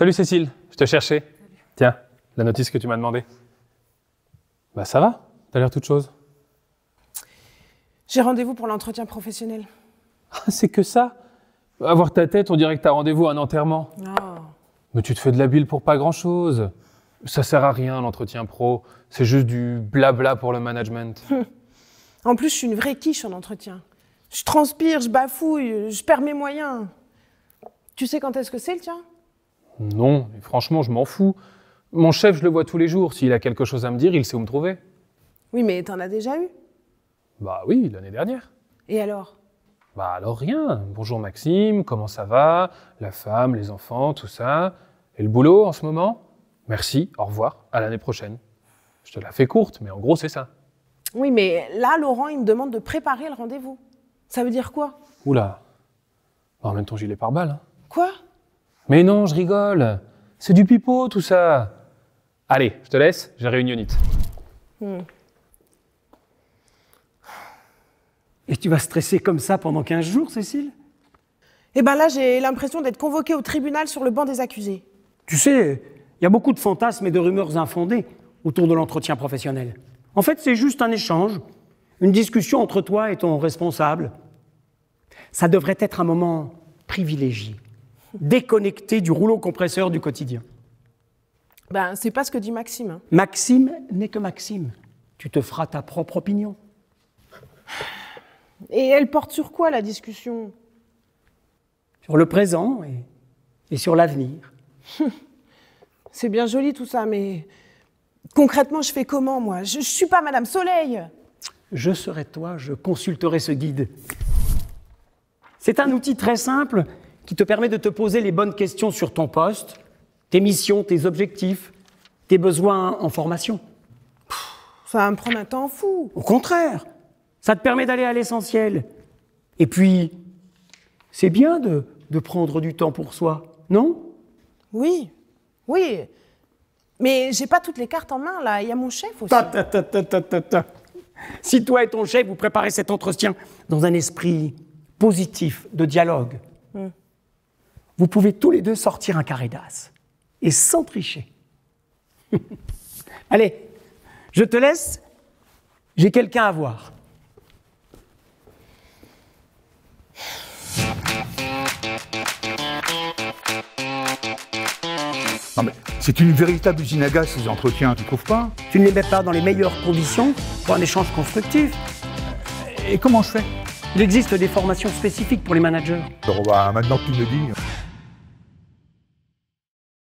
Salut Cécile, je te cherchais. Tiens, la notice que tu m'as demandée. Bah ça va, t'as l'air toute chose. J'ai rendez-vous pour l'entretien professionnel. Ah, c'est que ça Avoir ta tête, on dirait que t'as rendez-vous à un enterrement. Oh. Mais tu te fais de la bile pour pas grand-chose. Ça sert à rien l'entretien pro, c'est juste du blabla pour le management. en plus, je suis une vraie quiche en entretien. Je transpire, je bafouille, je perds mes moyens. Tu sais quand est-ce que c'est le tien non, franchement, je m'en fous. Mon chef, je le vois tous les jours. S'il a quelque chose à me dire, il sait où me trouver. Oui, mais t'en as déjà eu Bah oui, l'année dernière. Et alors Bah alors rien. Bonjour Maxime, comment ça va La femme, les enfants, tout ça. Et le boulot en ce moment Merci, au revoir, à l'année prochaine. Je te la fais courte, mais en gros, c'est ça. Oui, mais là, Laurent, il me demande de préparer le rendez-vous. Ça veut dire quoi Oula. Bah, en même temps, gilet pare-balles. Hein. Quoi mais non, je rigole. C'est du pipeau tout ça. Allez, je te laisse, j'ai réunionite. Et tu vas stresser comme ça pendant 15 jours, Cécile Eh ben là, j'ai l'impression d'être convoquée au tribunal sur le banc des accusés. Tu sais, il y a beaucoup de fantasmes et de rumeurs infondées autour de l'entretien professionnel. En fait, c'est juste un échange, une discussion entre toi et ton responsable. Ça devrait être un moment privilégié, déconnecté du rouleau compresseur du quotidien. Ben, c'est pas ce que dit Maxime. Hein. Maxime n'est que Maxime. Tu te feras ta propre opinion. Et elle porte sur quoi la discussion Sur le présent et, sur l'avenir. c'est bien joli tout ça, mais concrètement, je fais comment moi je, je suis pas Madame Soleil. Je serai toi, je consulterai ce guide. C'est un outil très simple qui te permet de te poser les bonnes questions sur ton poste, tes missions, tes objectifs, tes besoins en formation. Ça va me prendre un temps fou. Au contraire, ça te permet d'aller à l'essentiel. Et puis, c'est bien de, de prendre du temps pour soi, non Oui, oui. Mais j'ai pas toutes les cartes en main, là. Il y a mon chef aussi. Ta, ta, ta, si toi et ton chef, vous préparez cet entretien dans un esprit positif, de dialogue, mm vous pouvez tous les deux sortir un carré d'as. Et sans tricher. Allez, je te laisse. J'ai quelqu'un à voir. c'est une véritable usine à gaz ces entretiens, tu trouves pas Tu ne les mets pas dans les meilleures conditions pour un échange constructif. Euh, et comment je fais Il existe des formations spécifiques pour les managers. Alors, bah, maintenant tu me dis.